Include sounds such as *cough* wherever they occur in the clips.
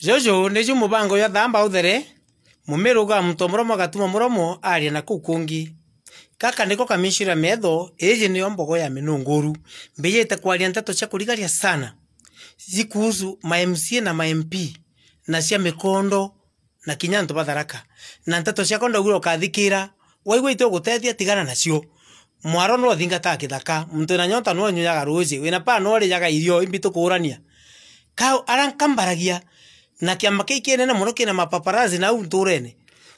jojo mubango ya nĩju mũbango yothamba ga mũmĩrũga mũtomũromo gatuma mũromo ari na kukungi kaka nĩko kamishira metho eje ni mbogo ya mĩnũngũru mbĩyĩte kwaria ntato cha kũrigaria sana zikuzu ma MC na ma MP na sia mikondo na kinya ntũ batharaka na kondo guro ndaugire waigwe ito gutethia tigana nacio mwaro no thinga ta kĩthaka mtu na nyota no nyunyaga rũji wĩna pa no ri jaga irio imbitũ kũũrania kau arankambaragia na kiama kä kä muno kä na mapaparazi nau ntå rene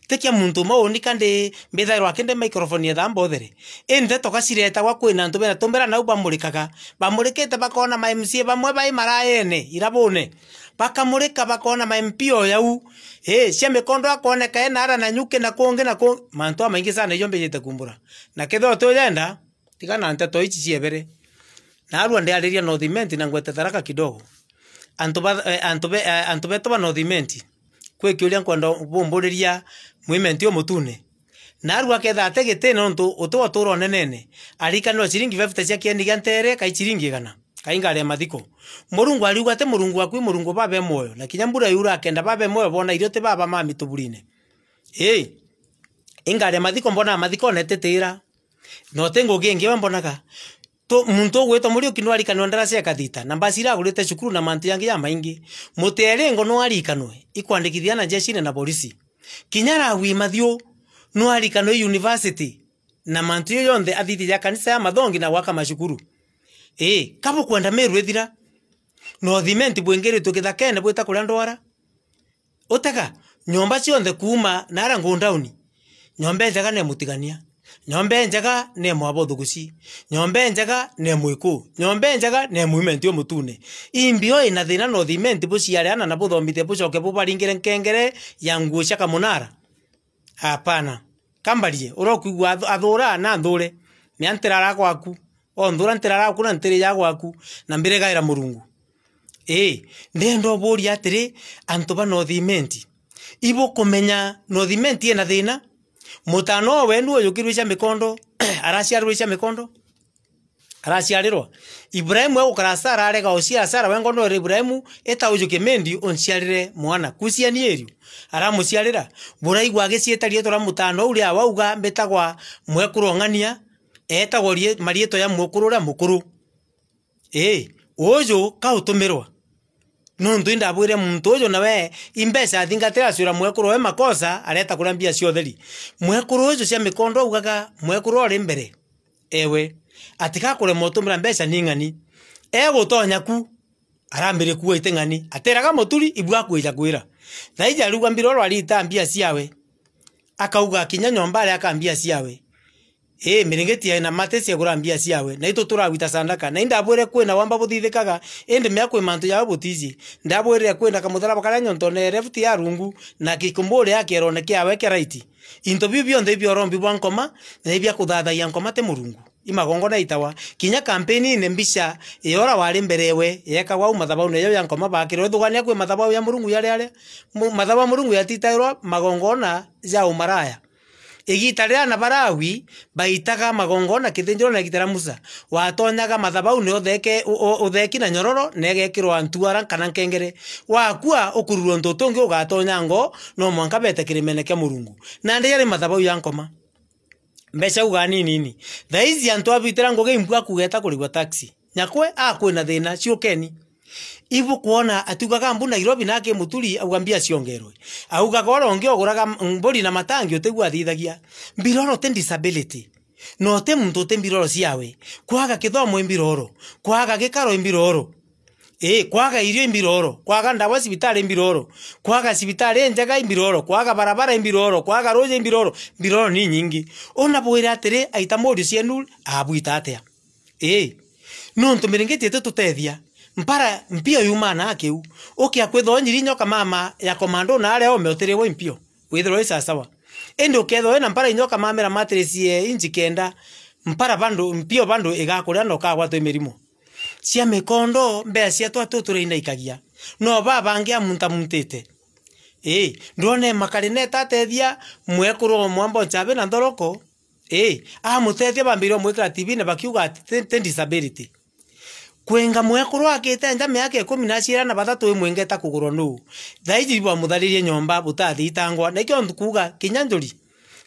tä kä a må ntå maå ni kandä mbä thaä rwake ndä maikroboni etha mbothere ä nte tågaciretagwa kwä na ntå mbena tå mbä ra nau bamå rä kaga bamå rä kä te bakona mamc bamwe baä maraene irabå ne bakamå rä ka bakona mamp o yau ä cia mä kondo akoneka ena ara na nyuke na kå ngä na kå mantå a maingä sana icio mbä kumbura te kumbå ra na kä thoo tå jenda tigana nteto ici ciebere narua ndä arä nothimenti na ngwete tharaka kidogo antu eh, betu eh, bano thimenti kwiki uria nkwenda bumburiria mwimenti umutune narua ketha ategete nontu utwa turo nenene arikanwa ciringi 50 cia kiendi gantere kai ciringi gana kaingare mathiko murungu ari ugate murungu wakwi murungu babe moyo na kinya mbura yura kenda babe moyo bona irio te baba mami tuburine eh ingare mathiko mbona mathiko netetira no tengo gengi wambonaga muntu ugwitwa muri ukinu arikanwa ndara cia kathita na mbasi iragurite cukuru na mantu yangi ya maingi mutiringo no arikanwe ikwandikithia na jeshi na polisi kinyara wi mathiu no arikanwe university na mantu yonde yonthe athithi ya kanisa ya mathongi na waka mashukuru eh kabu kwenda miru ithira no thimenti bwingiritwe kene bwita kuria ndwara utega nyomba cionthe kuma nara ngundowni nyomba ithegane mutigania nyombe njega ne mwabo uthuguci nyombe njega ne mwiku nyombe njega ne mwimenti omutune imbio ina thina no thimenti buci ana na buthomithie bucoke bubaringire nkengere ya nguo cia kamunara hapana kambarie urokuigua athura na thure ni gwaku o nthura ntirara gwaku na ya gwaku na mbire gaira murungu ndendo ĩ ndenda ũbũria atĩrĩ antũ banothimenti no thimenti ĩna thina mutano wendu uyukirwe cia mikondo *clears throat* araciarirwe cia mikondo araciarirwa ibrahimu ukara sara arega usia sara wengo noire ibrahimu etauyuke kemendi unciarire mwana burai aramuciarira buraigwa agicietarie tora mutano uri awauga mbetagwa mwekurong'ania etagwo marieto ya mukuru uria mukuru ojo ka kautumirwa nondu indabwire muntu uyu nawe imbeca athingatira ciura mwekuru we makosa areta kuria mbia ciotheri mwekuru ucio cia mikondo augaga mwekuru uri mbere ewe atika kure ũtũmĩra mbeca nĩ ng'ani egũtonya ku arambĩrĩ kuo ite ng'ani atĩraga mũturi ibu akwĩja kwĩra thaija ruga mbiro rwarita mbia ciawe akauga akinya nyomba arĩa aka ciawe ä eh, mä rä ngä tie na matecia gå rambia ciawe na itå tå ragwita candaka na indabwä re kwä na wamba bå thithäkaga ä ndä mä a kwä mantå yao bå tici ndabwä rä re kwä na kamå tharaba karä a nyontonee refuti ya rungu na kä rä ya kä erone kä awe kä raiti into biu bionthe ibiorombi bwa nkoma na ibia kå thathaia nkoma tä må rungu imagongo na itawa kinya kampeni ne mbisha yora wali mberewe yeka wau mathabau ne yoya nkoma bakiro thugania kwe mathabau ya murungu yale yale mathabau murungu ya titairo magongo na ya umaraya igita rä ana barawi baitaga magongona kä thä njä ro na igita rä musa watonyaga mathabau nä å theki na nyororo na ĩgekä rwa ntuara kana nkengere wakua å kå ntå tå ngä å gatonya ngo no mwanka bete kä rä mene kä må rungu na ndä yarä mathabau ya nkoma mbeca uga ninini thaici antå abitä ra ngå gä imbua kugeta kå rä gwa taxi nyakwe akwä na thä na ciå keni ivu kuona atugaga mbu nairobi nake muturi auga mbia ciongerwe augaga ora onge oguraga mburi na matangi utigua thithagia biroro ten disability no te muntu te mbiroro ciawe kwaga kithomo imbiroro kwaga gikaro imbiroro e kwaga irio imbiroro kwaga ndawa cibitari imbiroro kwaga cibitari njega imbiroro kwaga barabara imbiroro kwaga roje imbiroro biroro ni nyingi ona bwire atiri aita muri cienu abwita atia ee nontu miringetie tututethia mpara mpio yuma na akiu ukia akwetho nyiri nyoka mama ya komando na ale ome otere mpio impio isa sawa endo kedo ena mpara nyoka mama inyoka mamira e inji kenda mpara bando mpio bando ega bandu igakuria na ukagwatwo mirimu cia mikondo mbea ina ikagia no baba babangia munta e ĩ ndwone makarĩ tatethia mwekuru mwambo chabe na ndoroko ĩ amũtethia bambiro mwekra tv na bakiuga ten disability kwenga mwekuru akite nja miaka ikumi na ciera na bathatu i mwengeta kugurwo nu thaici bwamutharirie nyomba butathi itangwa na ikio nkuga kinya njuri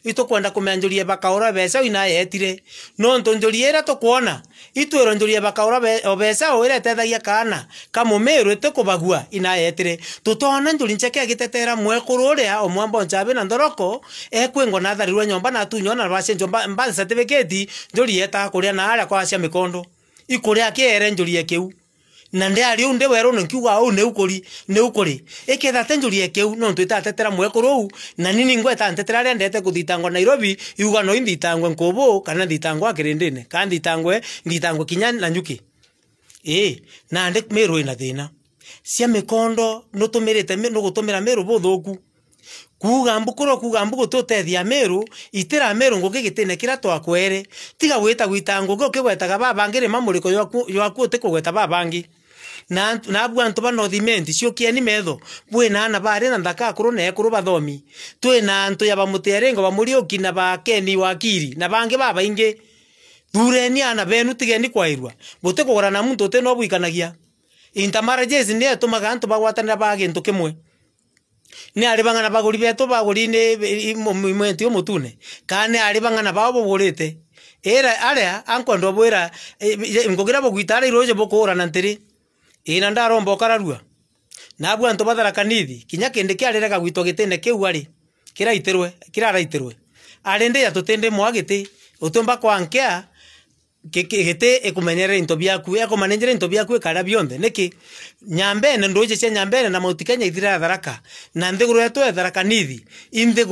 itukwenda kumenjuria bakaura besa ina yetire no ntonjuri era tukwona itwero njuria bakaura besa ira tethagia kana kamumiru te kubagua ina yetire tutona njuri ncheke agitetera mwekuru uria omwambo nchabe na ndoroko ekwengo na tharirwa nyomba na tunyona na basenjo mbansa tibiketi njuri eta kuria na ara kwa cia mikondo ikuri akiere njurie kiu na ndiari u ndi werwo nkiuga u ni ukuri ni ukuri iketha te njurie kiu no ntwita tetera mwekuru u na nini ngweta ntetera aria ndete kuthitangwa nairobi iuga no inthitangwe nkubu kana nthitangwa kirindine kana nthitangwe nthitangwe kinya na nyuki ii na ndi mirwi na thina cia mikondo nutumirite nugutumira miru buthuku kugamba ukorwo kugamba gututethia miru itira miru ngugi gitine kira twakwere tiga gwita gwita ngugi ukigwetaga babangi rima muriko yaku utikugweta babangi na na bwantu bano thimenti cio kieni metho bwena na bare na ndaka kuru ne kuru bathomi twena antu ya bamutiarengo bamuri ukina ba keni wakiri na bangi baba ingi thureni ana benu tigeni kwairwa gutikugurana muntu utino bwikanagia intermarriages antu bagwatanira ba kimwe ni bangana baguri beto bagorine imwenti yo motune kana ni aribang'ana bao bogorete era area ankwenda obwera nkogera bogwita ara iroche bokoorana ntiri ina ndaromba okararua nabwa nto batharakanithi kinya kende kiarere gagwitwa gitende kiu ari kiraitirwe kiraraiterwe arende yatutende mwagite utumba kwankea gätä ä kå menyerera into biaku ä into biaku ä a bionthe nä nyambene ndå cia nyambene na mauti kenya ithira tharaka na nthä gå etharaka nithi inthä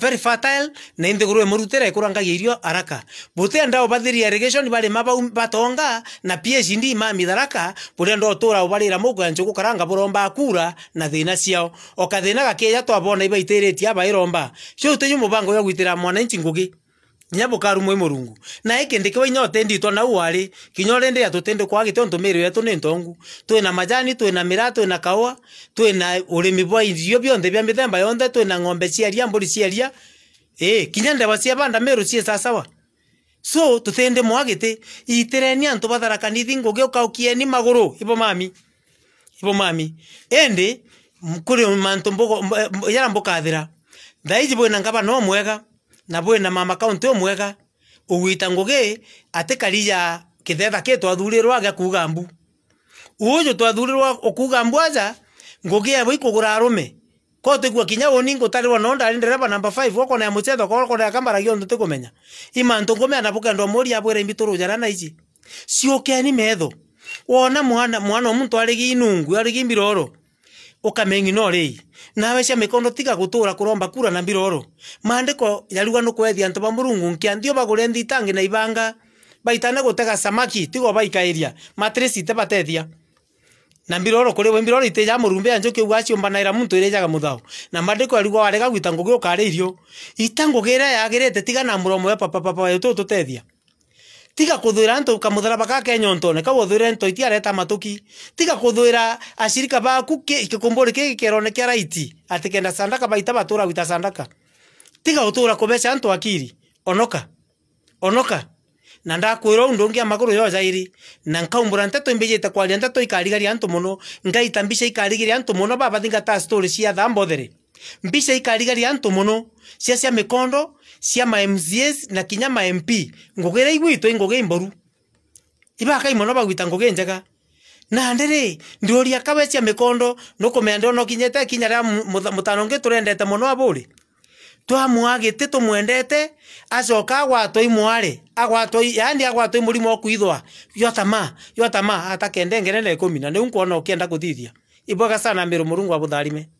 very fertile na inthä gå rå irio araka bå tä ndao irrigation barä ma batonga na phd mami tharaka bå rä a ndoo tå ra å barä kura na thä ciao o kathä twabona ibaitä aba ä cio tä yå ya gwitä ra mwananchi ngå nya bukaru mwe murungu na ikindikwa inyo tenditwa nau wari kinya uri ndi gite onto ntumiriro yetu ni ntongu na majani na mira na kawa twina urimi bwa irio bionthe bia mithemba yonthe na ng'ombe ciaria mburi ciaria ĩ kinya ndeba cia banda miru ciĩ sasawa so tutindi anto badara kanithi batharakanithi ngugi ukaukieni maguru ibo mami ibo mami ende mkuri mantu mbugo eh, yara mbukathira thaiji bwina ngaba no mwega na bwe na mama kaunti mwega uwita ngugi ati karija kithetha ki twathurirwo age kuga mbu uyu twathurirwo ukuga mbu aja ngugi ebo kugura arume ko tigua kinya uni ngutarirwa no ndari ndereba number 5 wako na muchetho ko ko na kambara gyo ndu tikumenya imantu ngome na buka bukendo muri abwira imbituru jara na ici ciukeni metho wona mwana mwana omuntu arigi inungu arigi mbiroro ukameng'ina ri nawe cia mikondo tiga gutura kuromba kura na mbiroro maandiko yaruga nukwethia antu ba murungu nkianthio bagure thitangi na ibanga baitane gutega samaki tigo baikairia matrisite batethia na mbiroro kuri we mbiroro iteja murumbe anjo kiu aciumbanaira muntu irejaga muthao na mandiko aruga warega gwita ngugi ukariirio ita ngugire tiga na muromo we papapapa tutu tutethia tiga kuthwira nto kamuthara baka kenya ntone ne wothwire nto itiareta matuki tiga kuthwira ashirika ba ku ke gikumburi ke kirone kia raiti ati kenda sandaka baita batura wita sandaka tiga utura kubeca nto akiri onoka onoka na ndakwira u ndungia maguru yo zairi na nkaumbura nteto imbijite kwaria nteto ikarigaria antu muno ngaita mbica ikarigiria antu muno babathinga ta story cia tha mbothere mbica ikarigaria antu muno cia cia mikondo cia ma MCAs na kinya ma MP ngugi ria igwitwo ngugi mboru ibaka imono bagwita ngugi njega nandi ri ndioria kawecia mikondo nukumenda ona kinyete kinya ria mutano ngi turendete muno aburi twamwagite tumwendete acoka agwatwo imware agwatwo yani agwatwo murimo okuithwa yotama yotama atakende ngenene ikumi na niu nkuona ukienda kuthithia ibwaga sana miru murungu abutharime